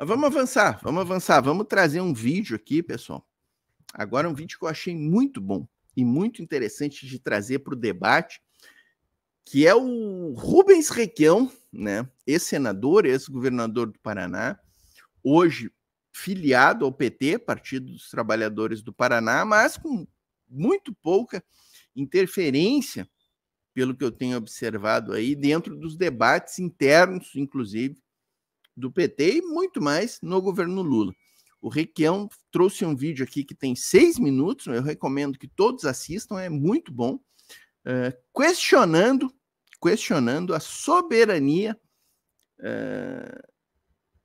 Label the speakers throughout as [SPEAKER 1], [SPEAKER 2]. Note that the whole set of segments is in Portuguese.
[SPEAKER 1] Ah, vamos avançar, vamos avançar. Vamos trazer um vídeo aqui, pessoal. Agora, um vídeo que eu achei muito bom e muito interessante de trazer para o debate, que é o Rubens Requião, né? ex-senador, ex-governador do Paraná, hoje filiado ao PT, Partido dos Trabalhadores do Paraná, mas com muito pouca interferência, pelo que eu tenho observado aí, dentro dos debates internos, inclusive, do PT e muito mais no governo Lula. O Requião trouxe um vídeo aqui que tem seis minutos, eu recomendo que todos assistam, é muito bom, uh, questionando, questionando a soberania uh,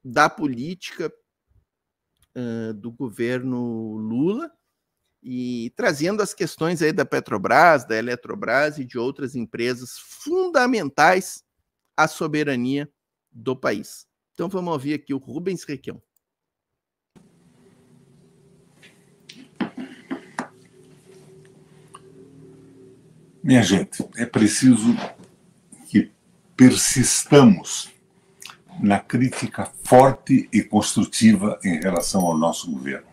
[SPEAKER 1] da política uh, do governo Lula e trazendo as questões aí da Petrobras, da Eletrobras e de outras empresas fundamentais à soberania do país. Então vamos ouvir aqui o Rubens Requião.
[SPEAKER 2] Minha gente, é preciso que persistamos na crítica forte e construtiva em relação ao nosso governo.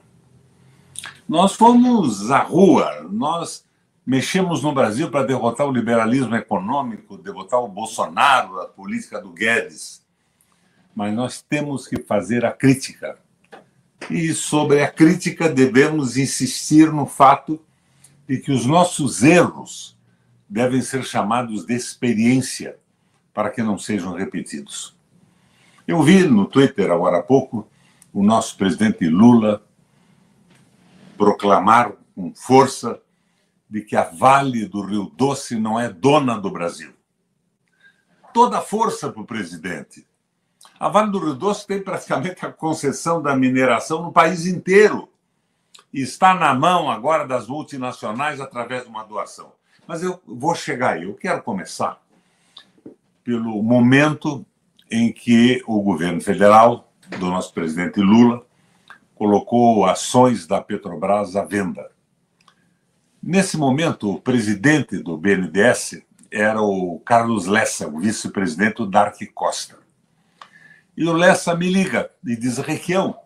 [SPEAKER 2] Nós fomos à rua, nós mexemos no Brasil para derrotar o liberalismo econômico, derrotar o Bolsonaro, a política do Guedes mas nós temos que fazer a crítica. E sobre a crítica, devemos insistir no fato de que os nossos erros devem ser chamados de experiência para que não sejam repetidos. Eu vi no Twitter, agora há pouco, o nosso presidente Lula proclamar com força de que a Vale do Rio Doce não é dona do Brasil. Toda força para o presidente. A Vale do Rio Doce tem praticamente a concessão da mineração no país inteiro. E está na mão agora das multinacionais através de uma doação. Mas eu vou chegar aí. Eu quero começar pelo momento em que o governo federal, do nosso presidente Lula, colocou ações da Petrobras à venda. Nesse momento, o presidente do BNDES era o Carlos Lessa, o vice-presidente Dark Costa. E o Lessa me liga e diz: Requião,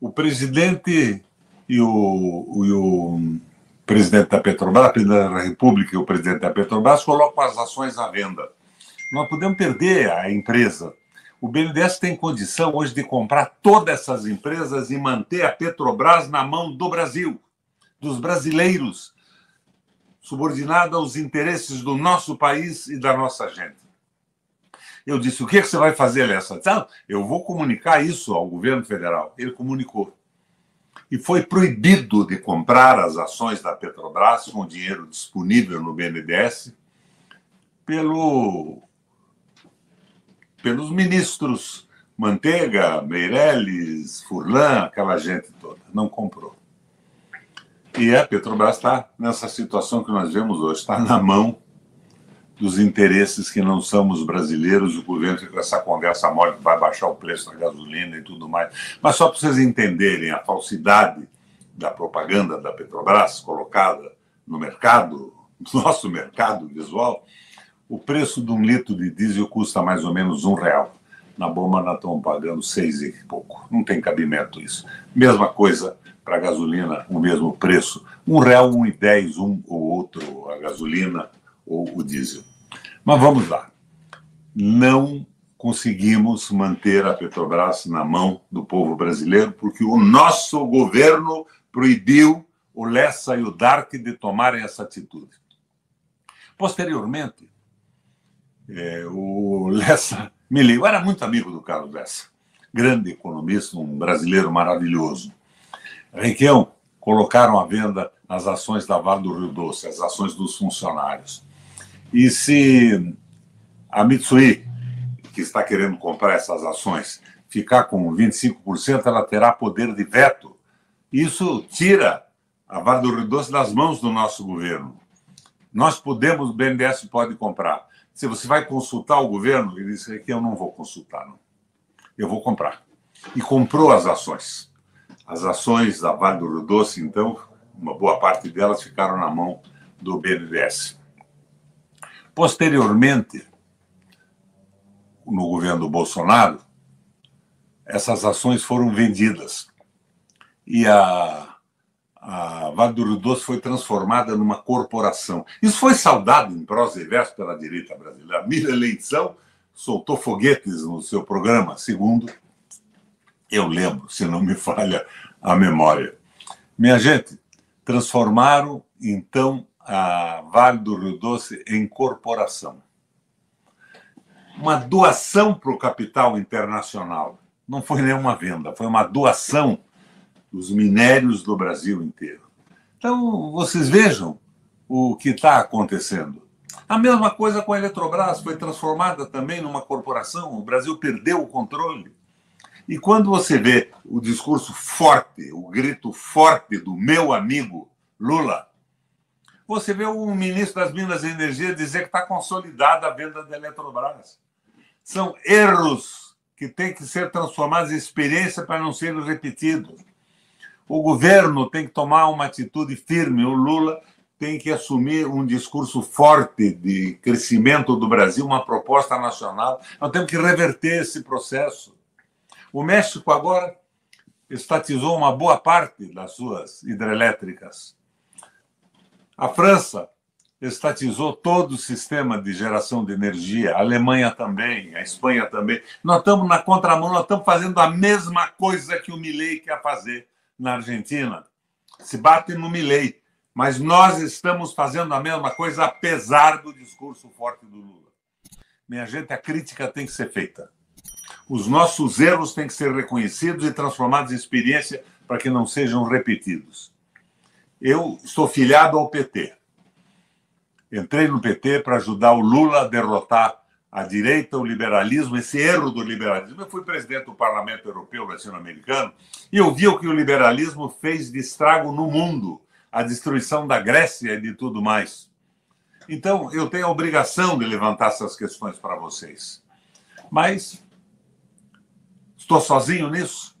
[SPEAKER 2] o presidente e o, e o presidente da Petrobras, presidente da República e o presidente da Petrobras colocam as ações à venda. Nós podemos perder a empresa. O BNDES tem condição hoje de comprar todas essas empresas e manter a Petrobras na mão do Brasil, dos brasileiros, subordinada aos interesses do nosso país e da nossa gente. Eu disse: o que, é você vai fazer, nessa Não, ah, eu vou comunicar isso ao governo federal. Ele comunicou. E foi proibido de comprar as ações da Petrobras com o dinheiro disponível no BNDES pelo, pelos ministros Manteiga, Meirelles, Furlan, aquela gente toda. Não comprou. E a Petrobras está nessa situação que nós vemos hoje, está na mão dos interesses que não somos brasileiros, o governo com essa conversa mole que vai baixar o preço da gasolina e tudo mais. Mas só para vocês entenderem a falsidade da propaganda da Petrobras colocada no mercado, no nosso mercado visual, o preço de um litro de diesel custa mais ou menos um real. Na bomba nós estamos pagando seis e pouco. Não tem cabimento isso. Mesma coisa para a gasolina, o mesmo preço. Um real, um e dez, um ou outro a gasolina ou o diesel. Mas vamos lá. Não conseguimos manter a Petrobras na mão do povo brasileiro porque o nosso governo proibiu o Lessa e o Dark de tomarem essa atitude. Posteriormente, é, o Lessa me ligou. Era muito amigo do Carlos Lessa, grande economista, um brasileiro maravilhoso. Requião, colocaram à venda as ações da Vale do Rio Doce, as ações dos funcionários. E se a Mitsui, que está querendo comprar essas ações, ficar com 25%, ela terá poder de veto. Isso tira a Vale do Rio Doce das mãos do nosso governo. Nós podemos, o BNDES pode comprar. Se você vai consultar o governo, ele disse que eu não vou consultar, não. Eu vou comprar. E comprou as ações. As ações da Vale do Rio Doce, então, uma boa parte delas ficaram na mão do BNDES. Posteriormente, no governo do Bolsonaro, essas ações foram vendidas e a, a Vale do Rio Doce foi transformada numa corporação. Isso foi saudado em prosa e verso pela direita brasileira. A Mira Leitão soltou foguetes no seu programa, segundo eu lembro, se não me falha a memória. Minha gente, transformaram então a Vale do Rio Doce em corporação. Uma doação para o capital internacional. Não foi nenhuma venda, foi uma doação dos minérios do Brasil inteiro. Então, vocês vejam o que está acontecendo. A mesma coisa com a Eletrobras, foi transformada também numa corporação, o Brasil perdeu o controle. E quando você vê o discurso forte, o grito forte do meu amigo Lula, você vê o ministro das Minas e Energia dizer que está consolidada a venda da Eletrobras. São erros que têm que ser transformados em experiência para não serem repetidos. O governo tem que tomar uma atitude firme. O Lula tem que assumir um discurso forte de crescimento do Brasil, uma proposta nacional. Nós temos que reverter esse processo. O México agora estatizou uma boa parte das suas hidrelétricas. A França estatizou todo o sistema de geração de energia, a Alemanha também, a Espanha também. Nós estamos na contramão, nós estamos fazendo a mesma coisa que o Milley quer fazer na Argentina. Se bate no Milley, mas nós estamos fazendo a mesma coisa apesar do discurso forte do Lula. Minha gente, a crítica tem que ser feita. Os nossos erros têm que ser reconhecidos e transformados em experiência para que não sejam repetidos. Eu sou filiado ao PT. Entrei no PT para ajudar o Lula a derrotar a direita, o liberalismo, esse erro do liberalismo. Eu fui presidente do Parlamento Europeu Latino-Americano e eu vi o que o liberalismo fez de estrago no mundo, a destruição da Grécia e de tudo mais. Então, eu tenho a obrigação de levantar essas questões para vocês. Mas estou sozinho nisso?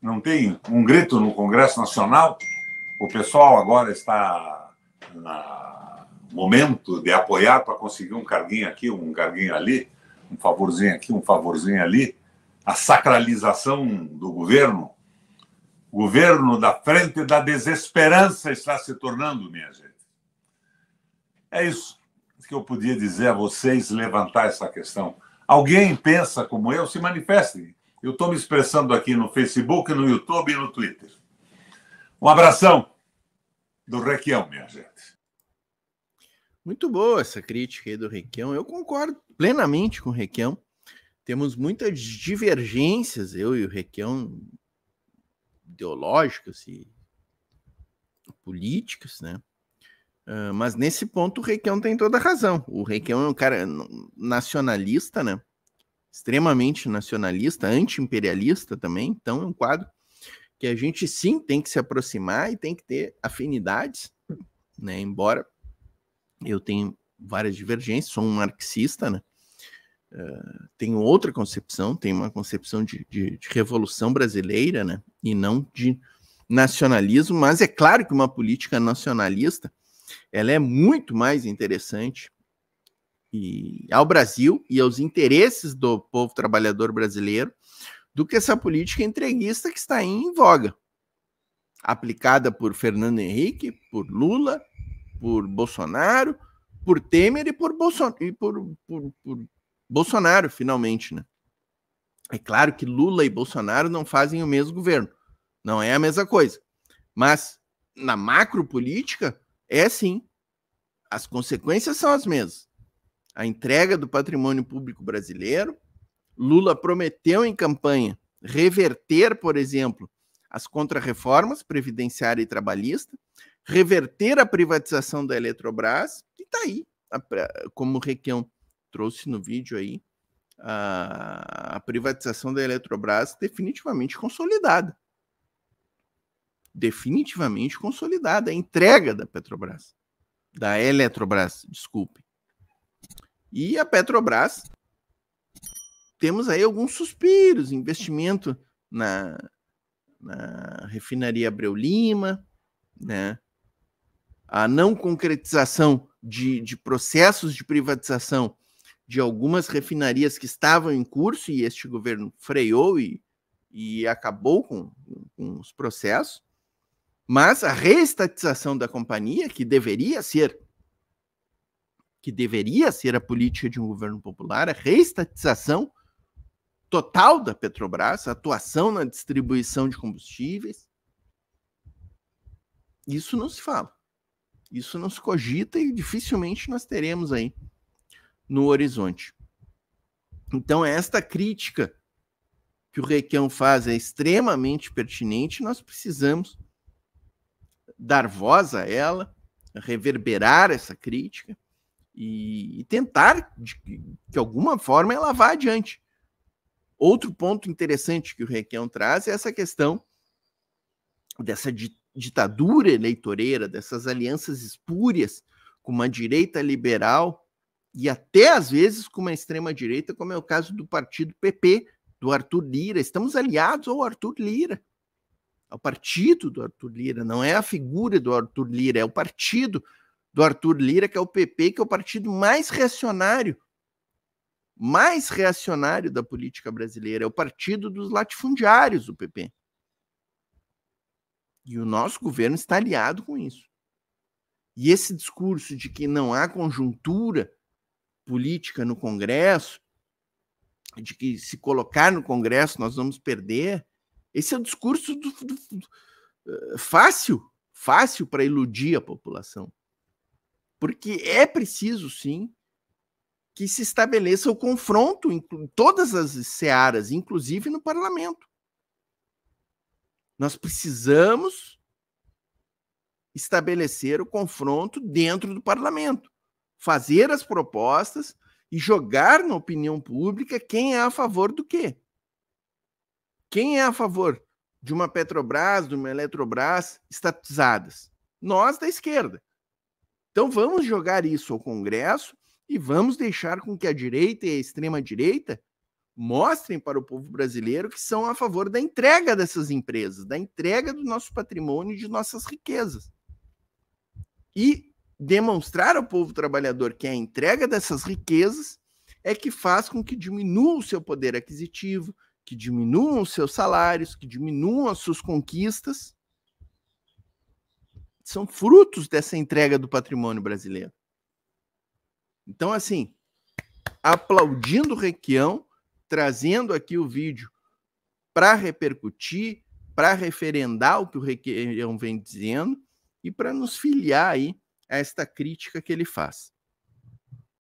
[SPEAKER 2] Não tem um grito no Congresso Nacional? O pessoal agora está no momento de apoiar para conseguir um carguinho aqui, um carguinho ali, um favorzinho aqui, um favorzinho ali. A sacralização do governo, o governo da frente da desesperança está se tornando, minha gente. É isso que eu podia dizer a vocês, levantar essa questão. Alguém pensa como eu, se manifeste. Eu estou me expressando aqui no Facebook, no YouTube e no Twitter. Um abração do
[SPEAKER 1] Requião, minha gente. Muito boa essa crítica aí do Requião. Eu concordo plenamente com o Requião. Temos muitas divergências, eu e o Requião, ideológicas e políticas, né? Uh, mas nesse ponto o Requião tem toda a razão. O Requião é um cara nacionalista, né? Extremamente nacionalista, anti-imperialista também. Então é um quadro que a gente sim tem que se aproximar e tem que ter afinidades, né? Embora eu tenha várias divergências, sou um marxista, né? Uh, tenho outra concepção, tenho uma concepção de, de, de revolução brasileira, né? E não de nacionalismo, mas é claro que uma política nacionalista ela é muito mais interessante e, ao Brasil e aos interesses do povo trabalhador brasileiro do que essa política entreguista que está em voga, aplicada por Fernando Henrique, por Lula, por Bolsonaro, por Temer e por, Bolson e por, por, por Bolsonaro, finalmente, né? É claro que Lula e Bolsonaro não fazem o mesmo governo, não é a mesma coisa. Mas na macro política é assim, As consequências são as mesmas. A entrega do patrimônio público brasileiro, Lula prometeu em campanha reverter, por exemplo, as contrarreformas previdenciária e trabalhista, reverter a privatização da Eletrobras, e está aí, como o Requião trouxe no vídeo aí, a, privatização da Eletrobras definitivamente consolidada. Definitivamente consolidada, a entrega da Petrobras, da Eletrobras, desculpe. E a Petrobras temos aí alguns suspiros, investimento na, na refinaria Abreu Lima, né? a não concretização de, de processos de privatização de algumas refinarias que estavam em curso e este governo freou e, e acabou com, com os processos, mas a reestatização da companhia, que deveria ser que deveria ser a política de um governo popular, a reestatização total da Petrobras, atuação na distribuição de combustíveis. Isso não se fala. Isso não se cogita e dificilmente nós teremos aí no horizonte. Então, é esta crítica que o Requião faz é extremamente pertinente, nós precisamos dar voz a ela, reverberar essa crítica e, e tentar, de, de alguma forma, ela vá adiante. Outro ponto interessante que o Requião traz é essa questão dessa ditadura eleitoreira, dessas alianças espúrias com uma direita liberal e até às vezes com uma extrema direita, como é o caso do partido PP, do Arthur Lira. Estamos aliados ao Arthur Lira, ao partido do Arthur Lira, não é a figura do Arthur Lira, é o partido do Arthur Lira, que é o PP, que é o partido mais reacionário mais reacionário da política brasileira, é o partido dos latifundiários, o PP. E o nosso governo está aliado com isso. E esse discurso de que não há conjuntura política no Congresso, de que se colocar no Congresso nós vamos perder, esse é o discurso do, do, do, eh, fácil, fácil para iludir a população. Porque é preciso, sim, que se estabeleça o confronto em todas as searas, inclusive no parlamento. Nós precisamos estabelecer o confronto dentro do parlamento, fazer as propostas e jogar na opinião pública quem é a favor do quê. Quem é a favor de uma Petrobras, de uma Eletrobras estatizadas? Nós da esquerda. Então vamos jogar isso ao Congresso e vamos deixar com que a direita e a extrema-direita mostrem para o povo brasileiro que são a favor da entrega dessas empresas, da entrega do nosso patrimônio e de nossas riquezas. E demonstrar ao povo trabalhador que a entrega dessas riquezas é que faz com que diminua o seu poder aquisitivo, que diminuam os seus salários, que diminuam as suas conquistas. São frutos dessa entrega do patrimônio brasileiro. Então, assim, aplaudindo o Requião, trazendo aqui o vídeo para repercutir, para referendar o que o Requião vem dizendo e para nos filiar aí a esta crítica que ele faz.